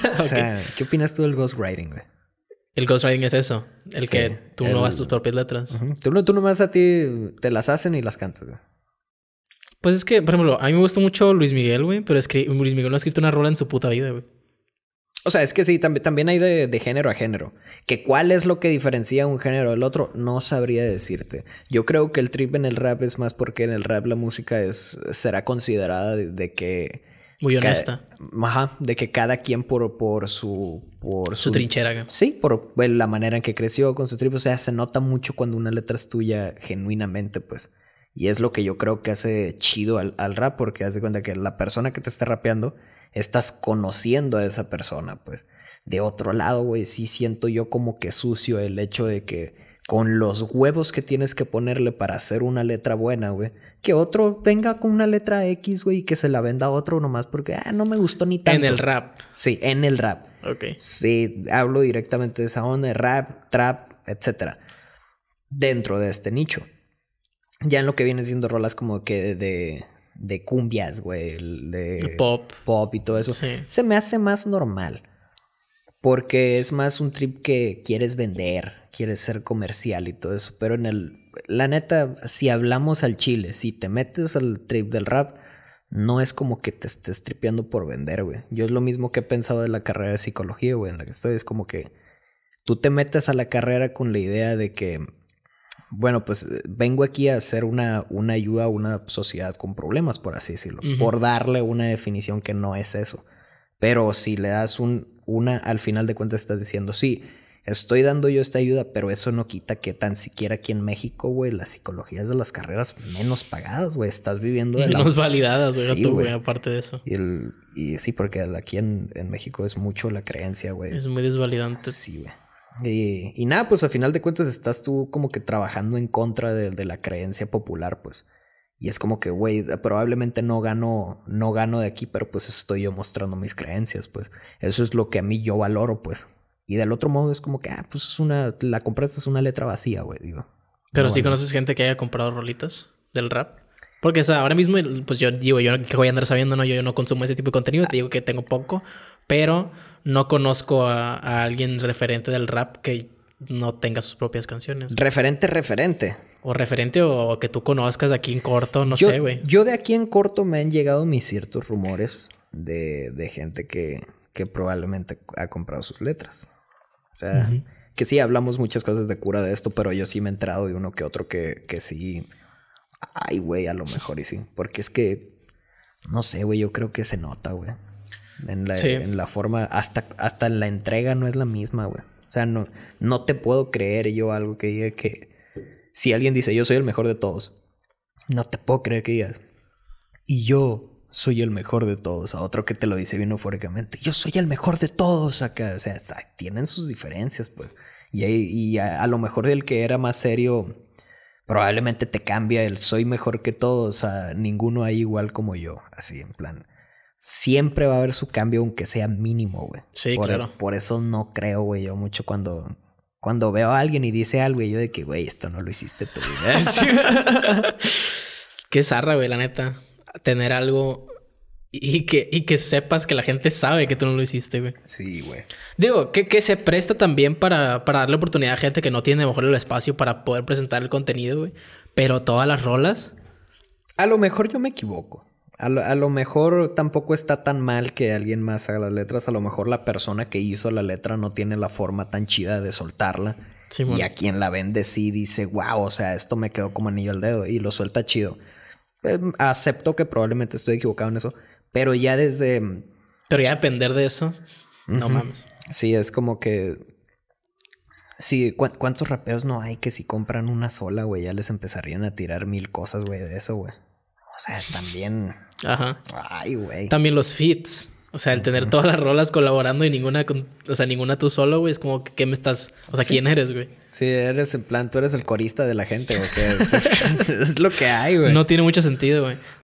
O sea, ¿qué opinas tú del ghostwriting, güey? El ghostwriting es eso, el que tú no vas tus propias letras. Tú no, más nomás a ti te las hacen y las cantas. Pues es que, por ejemplo, a mí me gusta mucho Luis Miguel, güey, pero Luis Miguel no ha escrito una rola en su puta vida, güey. O sea, es que sí, también hay de, género a género. Que cuál es lo que diferencia un género del otro, no sabría decirte. Yo creo que el trip en el rap es más porque en el rap la música es, será considerada de que muy honesta. ajá, de que cada quien por, por su... Por su, trinchera. Sí, por la manera en que creció con su tribu. O sea, se nota mucho cuando una letra es tuya genuinamente, pues. Y es lo que yo creo que hace chido al, al rap, porque hace cuenta que la persona que te está rapeando, estás conociendo a esa persona, pues. De otro lado, güey, sí siento yo como que sucio el hecho de que con los huevos que tienes que ponerle para hacer una letra buena, güey. Que otro venga con una letra X, güey, y que se la venda a otro nomás porque, ah, no me gustó ni tanto. En el rap. Sí, en el rap. Ok. Sí, hablo directamente de esa onda, rap, trap, etcétera. Dentro de este nicho. Ya en lo que viene siendo rolas como que de, de cumbias, güey, de pop. pop y todo eso, se me hace más normal. Porque es más un trip que quieres vender, quieres ser comercial y todo eso. Pero en el. La neta, si hablamos al chile, si te metes al trip del rap, no es como que te estés tripeando por vender, güey. Yo es lo mismo que he pensado de la carrera de psicología, güey, en la que estoy. Es como que tú te metes a la carrera con la idea de que, bueno, pues eh, vengo aquí a hacer una, una ayuda a una sociedad con problemas, por así decirlo. Por darle una definición que no es eso. Pero si le das un, una, al final de cuentas estás diciendo, sí, estoy dando yo esta ayuda, pero eso no quita que tan siquiera aquí en México, güey, la psicología es de las carreras menos pagadas, güey. Estás viviendo Menos validadas, güey, aparte de eso. Y, el... sí, porque aquí en, México es mucho la creencia, güey. Es muy desvalidante. Sí, güey. Y, nada, pues al final de cuentas estás tú como que trabajando en contra de, de la creencia popular, pues. Y es como que, güey, probablemente no gano, no gano de aquí, pero pues estoy yo mostrando mis creencias, pues eso es lo que a mí yo valoro, pues. Y del otro modo es como que, ah, pues es una, la compraste es una letra vacía, güey, digo. Pero si conoces gente que haya comprado rolitas del rap. Porque o sea, ahora mismo, pues yo digo, yo que voy a andar sabiendo, no, yo, no consumo ese tipo de contenido, te digo que tengo poco, pero no conozco a alguien referente del rap que no tenga sus propias canciones. Referente, referente o referente o que tú conozcas aquí en corto, no sé, güey. Yo de aquí en corto me han llegado mis ciertos rumores de, gente que, probablemente ha comprado sus letras. O sea, que sí hablamos muchas cosas de cura de esto, pero yo sí me he entrado de uno que otro que, sí. Ay, güey, a lo mejor y sí. Porque es que, no sé, güey, yo creo que se nota, güey. En la, en la forma, hasta, hasta la entrega no es la misma, güey. O sea, no, no te puedo creer yo algo que diga que si alguien dice yo soy el mejor de todos, no te puedo creer que digas, y yo soy el mejor de todos, a otro que te lo dice bien eufóricamente, yo soy el mejor de todos acá, o sea, tienen sus diferencias, pues, y, a, lo mejor el que era más serio, probablemente te cambia el soy mejor que todos, a ninguno hay igual como yo, así en plan. Siempre va a haber su cambio, aunque sea mínimo, güey. Sí, e, claro. Por eso no creo, güey, yo mucho cuando cuando veo a alguien y dice algo y yo de que, güey, esto no lo hiciste tú. Qué zarra, güey, la neta. Tener algo y que, y que sepas que la gente sabe que tú no lo hiciste, güey. Sí, güey. Digo, que, que se presta también para, darle oportunidad a gente que no tiene mejor el espacio para poder presentar el contenido, güey. Pero todas las rolas. A lo mejor yo me equivoco. A lo, mejor tampoco está tan mal que alguien más haga las letras. A lo mejor la persona que hizo la letra no tiene la forma tan chida de soltarla. Y a quien la vende sí dice, wow, o sea, esto me quedó como anillo al dedo y lo suelta chido. Em, acepto que probablemente estoy equivocado en eso, pero ya desde... Mm, pero ya depender de eso, no mames. Sí, es como que... Sí, ¿cuántos rapeos no hay que si compran una sola, güey? Ya les empezarían a tirar mil cosas, güey, de eso, güey. O sea, también. Ajá. Ay, güey. También los fits. O sea, el tener todas las rolas colaborando y ninguna, con, o sea, ninguna tú solo, güey, es como que ¿qué me estás, o sea, ¿quién eres, güey? Sí, eres en plan, tú eres el corista de la gente, güey, es, lo que hay, güey. No tiene mucho sentido, güey.